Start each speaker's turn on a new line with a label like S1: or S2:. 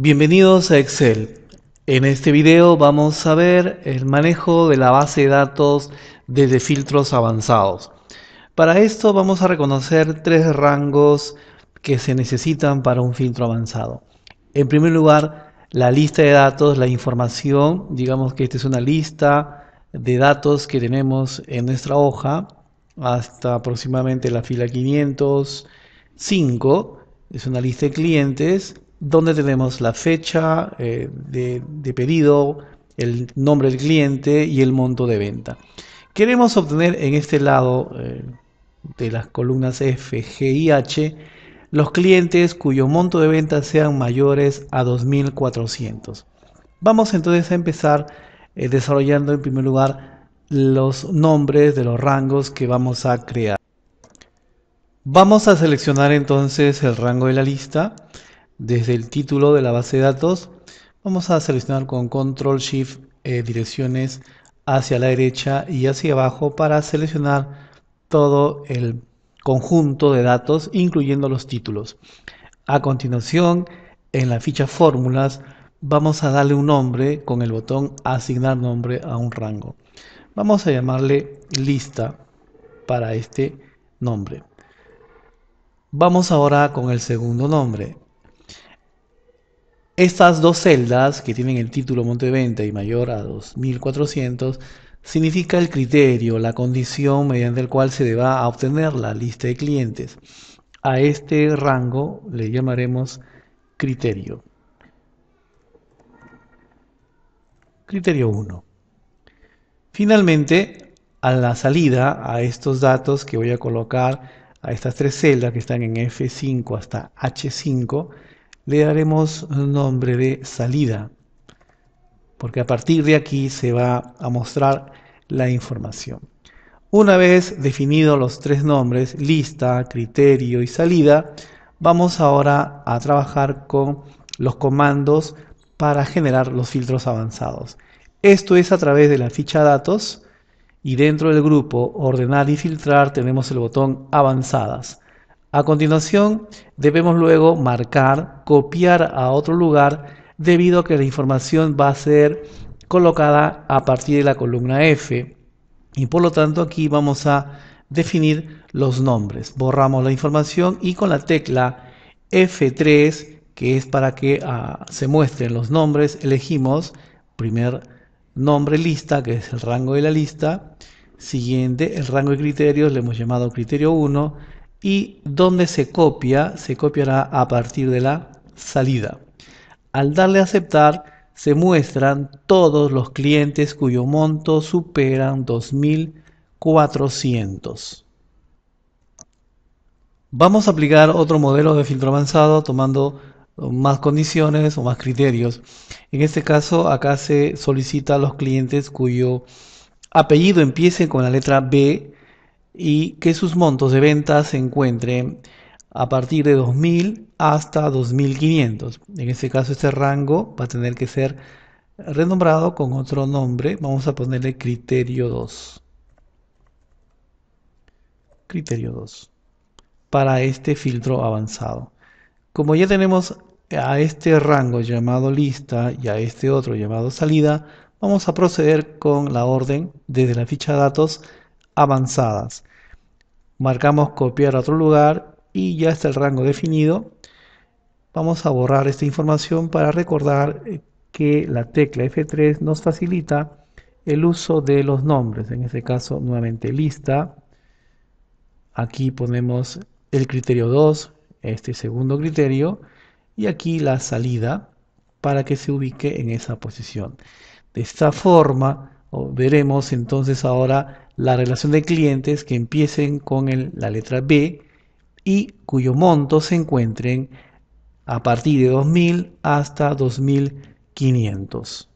S1: Bienvenidos a Excel. En este video vamos a ver el manejo de la base de datos desde filtros avanzados. Para esto vamos a reconocer tres rangos que se necesitan para un filtro avanzado. En primer lugar, la lista de datos, la información, digamos que esta es una lista de datos que tenemos en nuestra hoja hasta aproximadamente la fila 505, es una lista de clientes donde tenemos la fecha eh, de, pedido, el nombre del cliente y el monto de venta. Queremos obtener en este lado eh, de las columnas F, G y H los clientes cuyo monto de venta sean mayores a 2.400. Vamos entonces a empezar eh, desarrollando en primer lugar los nombres de los rangos que vamos a crear. Vamos a seleccionar entonces el rango de la lista desde el título de la base de datos, vamos a seleccionar con Control Shift eh, direcciones hacia la derecha y hacia abajo para seleccionar todo el conjunto de datos, incluyendo los títulos. A continuación, en la ficha fórmulas, vamos a darle un nombre con el botón asignar nombre a un rango. Vamos a llamarle lista para este nombre. Vamos ahora con el segundo nombre, estas dos celdas, que tienen el título monte de venta y mayor a 2.400, significa el criterio, la condición mediante el cual se va a obtener la lista de clientes. A este rango le llamaremos criterio. Criterio 1. Finalmente, a la salida a estos datos que voy a colocar a estas tres celdas que están en F5 hasta H5, le daremos nombre de salida, porque a partir de aquí se va a mostrar la información. Una vez definidos los tres nombres, lista, criterio y salida, vamos ahora a trabajar con los comandos para generar los filtros avanzados. Esto es a través de la ficha datos y dentro del grupo ordenar y filtrar tenemos el botón avanzadas. A continuación, debemos luego marcar, copiar a otro lugar debido a que la información va a ser colocada a partir de la columna F y por lo tanto aquí vamos a definir los nombres. Borramos la información y con la tecla F3, que es para que ah, se muestren los nombres, elegimos primer nombre lista, que es el rango de la lista, siguiente el rango de criterios, le hemos llamado criterio 1, y donde se copia, se copiará a partir de la salida. Al darle a aceptar, se muestran todos los clientes cuyo monto superan 2400. Vamos a aplicar otro modelo de filtro avanzado tomando más condiciones o más criterios. En este caso, acá se solicita a los clientes cuyo apellido empiece con la letra B y que sus montos de venta se encuentren a partir de 2.000 hasta 2.500. En este caso este rango va a tener que ser renombrado con otro nombre. Vamos a ponerle criterio 2. Criterio 2 para este filtro avanzado. Como ya tenemos a este rango llamado lista y a este otro llamado salida, vamos a proceder con la orden desde la ficha datos avanzadas. Marcamos copiar a otro lugar y ya está el rango definido. Vamos a borrar esta información para recordar eh, que la tecla F3 nos facilita el uso de los nombres. En este caso, nuevamente lista. Aquí ponemos el criterio 2, este segundo criterio, y aquí la salida para que se ubique en esa posición. De esta forma veremos entonces ahora la relación de clientes que empiecen con la letra B y cuyo monto se encuentren a partir de 2.000 hasta 2.500.